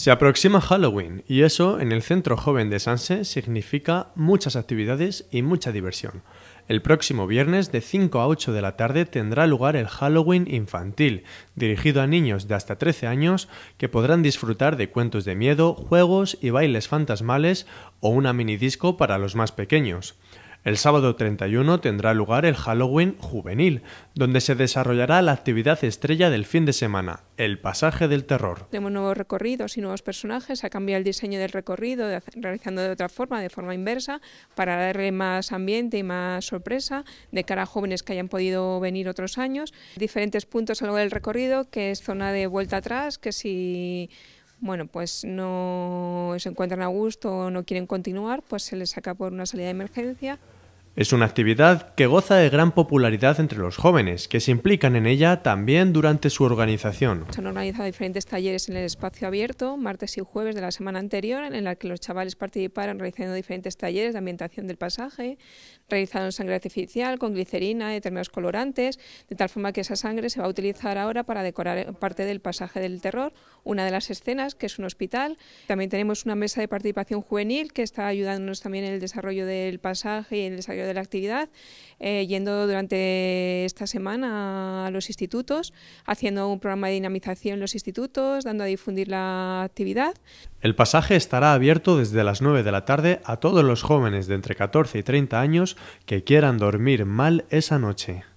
Se aproxima Halloween y eso en el Centro Joven de Sanse significa muchas actividades y mucha diversión. El próximo viernes de 5 a 8 de la tarde tendrá lugar el Halloween infantil, dirigido a niños de hasta 13 años que podrán disfrutar de cuentos de miedo, juegos y bailes fantasmales o una mini disco para los más pequeños. El sábado 31 tendrá lugar el Halloween juvenil, donde se desarrollará la actividad estrella del fin de semana, el pasaje del terror. Tenemos nuevos recorridos y nuevos personajes, ha cambiado el diseño del recorrido, realizando de otra forma, de forma inversa, para darle más ambiente y más sorpresa de cara a jóvenes que hayan podido venir otros años. Diferentes puntos a lo largo del recorrido, que es zona de vuelta atrás, que si bueno, pues no se encuentran a gusto o no quieren continuar, pues se les saca por una salida de emergencia es una actividad que goza de gran popularidad entre los jóvenes, que se implican en ella también durante su organización. Se han organizado diferentes talleres en el espacio abierto, martes y jueves de la semana anterior, en la que los chavales participaron realizando diferentes talleres de ambientación del pasaje, realizaron sangre artificial con glicerina, y determinados colorantes, de tal forma que esa sangre se va a utilizar ahora para decorar parte del pasaje del terror, una de las escenas, que es un hospital. También tenemos una mesa de participación juvenil que está ayudándonos también en el desarrollo del pasaje y en el desarrollo de la actividad, eh, yendo durante esta semana a los institutos, haciendo un programa de dinamización en los institutos, dando a difundir la actividad. El pasaje estará abierto desde las 9 de la tarde a todos los jóvenes de entre 14 y 30 años que quieran dormir mal esa noche.